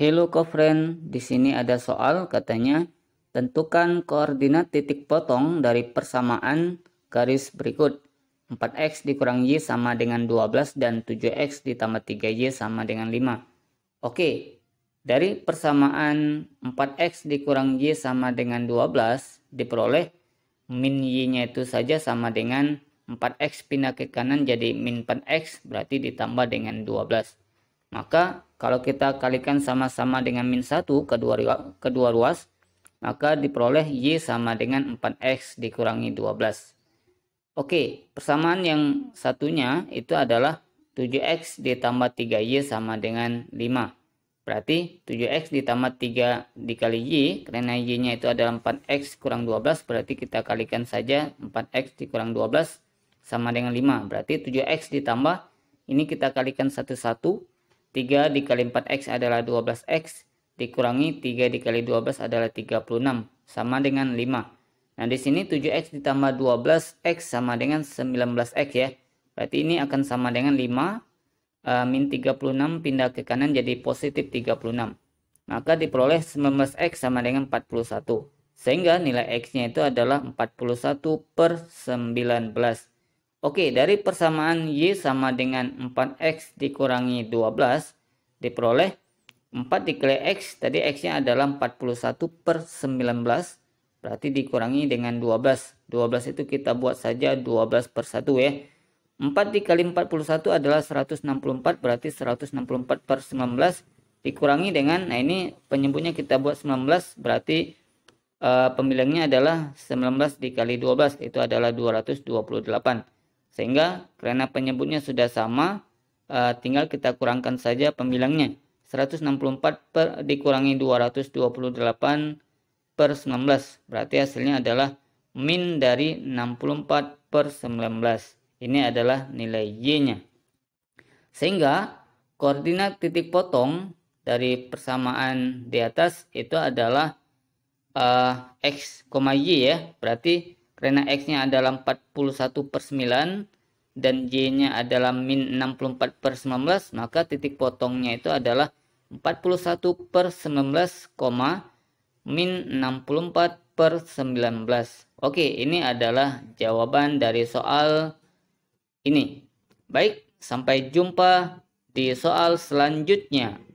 Hello Kofren, oh, di sini ada soal katanya tentukan koordinat titik potong dari persamaan garis berikut. 4x dikurang y sama dengan 12 dan 7x ditambah 3y sama dengan 5. Oke, dari persamaan 4x dikurang y sama dengan 12 diperoleh min y-nya itu saja sama dengan 4x pindah ke kanan jadi min 4x berarti ditambah dengan 12. Maka kalau kita kalikan sama-sama dengan min 1 kedua, kedua ruas, maka diperoleh Y sama dengan 4X dikurangi 12. Oke, persamaan yang satunya itu adalah 7X ditambah 3Y sama dengan 5. Berarti 7X ditambah 3 dikali Y, karena Y-nya itu adalah 4X kurang 12, berarti kita kalikan saja 4X dikurang 12 sama dengan 5. Berarti 7X ditambah, ini kita kalikan satu-satu, 3 dikali 4x adalah 12x, dikurangi 3 dikali 12 adalah 36, sama dengan 5. Nah, di sini 7x ditambah 12x sama dengan 19x ya. Berarti ini akan sama dengan 5, uh, eh, min 36 pindah ke kanan jadi positif 36. Maka diperoleh 19x sama dengan 41. Sehingga nilai x-nya itu adalah 41 per 19. Oke, dari persamaan Y sama dengan 4X dikurangi 12, diperoleh 4 dikali X, tadi X-nya adalah 41 per 19, berarti dikurangi dengan 12. 12 itu kita buat saja 12 per 1 ya. 4 dikali 41 adalah 164, berarti 164 per 19 dikurangi dengan, nah ini penyebutnya kita buat 19, berarti uh, eh, pemilihannya adalah 19 dikali 12, itu adalah 228. Sehingga karena penyebutnya sudah sama, uh, tinggal kita kurangkan saja pembilangnya. 164 per, dikurangi 228 per 19. Berarti hasilnya adalah min dari 64 per 19. Ini adalah nilai Y-nya. Sehingga koordinat titik potong dari persamaan di atas itu adalah uh, X, Y ya. Berarti karena X-nya adalah 41 per 9 dan Y-nya adalah min 64 per 19 maka titik potongnya itu adalah 41 per 19, min 64 per 19 oke ini adalah jawaban dari soal ini baik sampai jumpa di soal selanjutnya